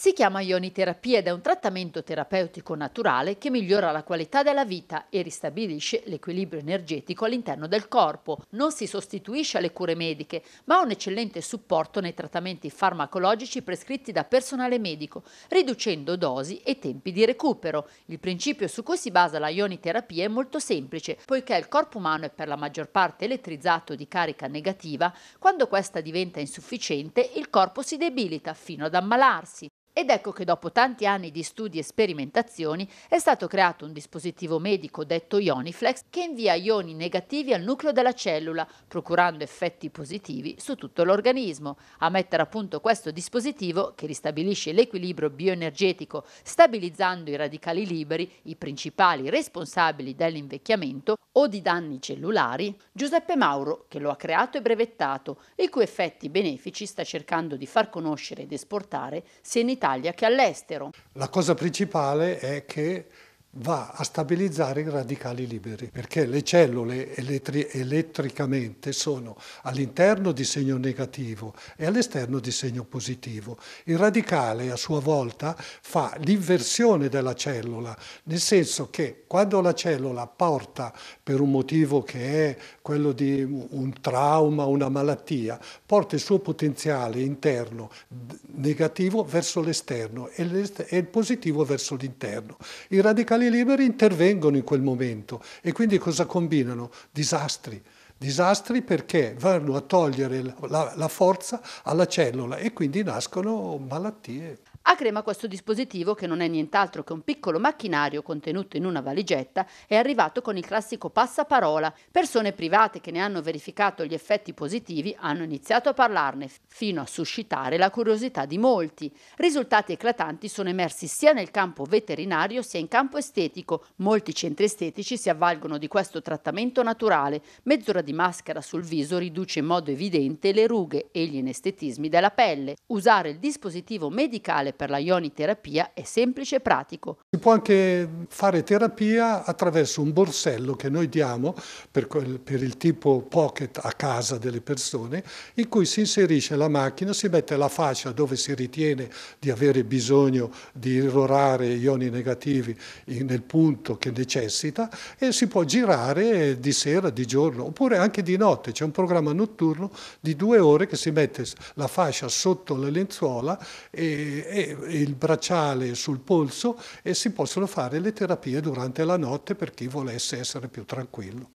Si chiama ioniterapia ed è un trattamento terapeutico naturale che migliora la qualità della vita e ristabilisce l'equilibrio energetico all'interno del corpo. Non si sostituisce alle cure mediche, ma ha un eccellente supporto nei trattamenti farmacologici prescritti da personale medico, riducendo dosi e tempi di recupero. Il principio su cui si basa la ioniterapia è molto semplice, poiché il corpo umano è per la maggior parte elettrizzato di carica negativa, quando questa diventa insufficiente il corpo si debilita fino ad ammalarsi. Ed ecco che dopo tanti anni di studi e sperimentazioni è stato creato un dispositivo medico detto Ioniflex che invia ioni negativi al nucleo della cellula, procurando effetti positivi su tutto l'organismo. A mettere a punto questo dispositivo, che ristabilisce l'equilibrio bioenergetico, stabilizzando i radicali liberi, i principali responsabili dell'invecchiamento o di danni cellulari, Giuseppe Mauro, che lo ha creato e brevettato, i cui effetti benefici sta cercando di far conoscere ed esportare sia in Italia Italia che all'estero. La cosa principale è che va a stabilizzare i radicali liberi, perché le cellule elettri- elettricamente sono all'interno di segno negativo e all'esterno di segno positivo. Il radicale a sua volta fa l'inversione della cellula, nel senso che quando la cellula porta per un motivo che è quello di un trauma, una malattia, porta il suo potenziale interno negativo verso l'esterno e, l'est- e il positivo verso l'interno. I radicali radicali liberi intervengono in quel momento e quindi cosa combinano? Disastri. Disastri perché vanno a togliere la, la forza alla cellula e quindi nascono malattie. A Crema questo dispositivo, che non è nient'altro che un piccolo macchinario contenuto in una valigetta, è arrivato con il classico passaparola. Persone private che ne hanno verificato gli effetti positivi hanno iniziato a parlarne, fino a suscitare la curiosità di molti. Risultati eclatanti sono emersi sia nel campo veterinario sia in campo estetico. Molti centri estetici si avvalgono di questo trattamento naturale. Mezz'ora di maschera sul viso riduce in modo evidente le rughe e gli inestetismi della pelle. Usare il dispositivo medicale per la ioniterapia è semplice e pratico. Si può anche fare terapia attraverso un borsello che noi diamo per, quel, per il tipo pocket a casa delle persone, in cui si inserisce la macchina, si mette la fascia dove si ritiene di avere bisogno di irrorare ioni negativi nel punto che necessita e si può girare di sera, di giorno oppure anche di notte. C'è un programma notturno di due ore che si mette la fascia sotto la lenzuola e, e, il bracciale sul polso e si possono fare le terapie durante la notte per chi volesse essere più tranquillo.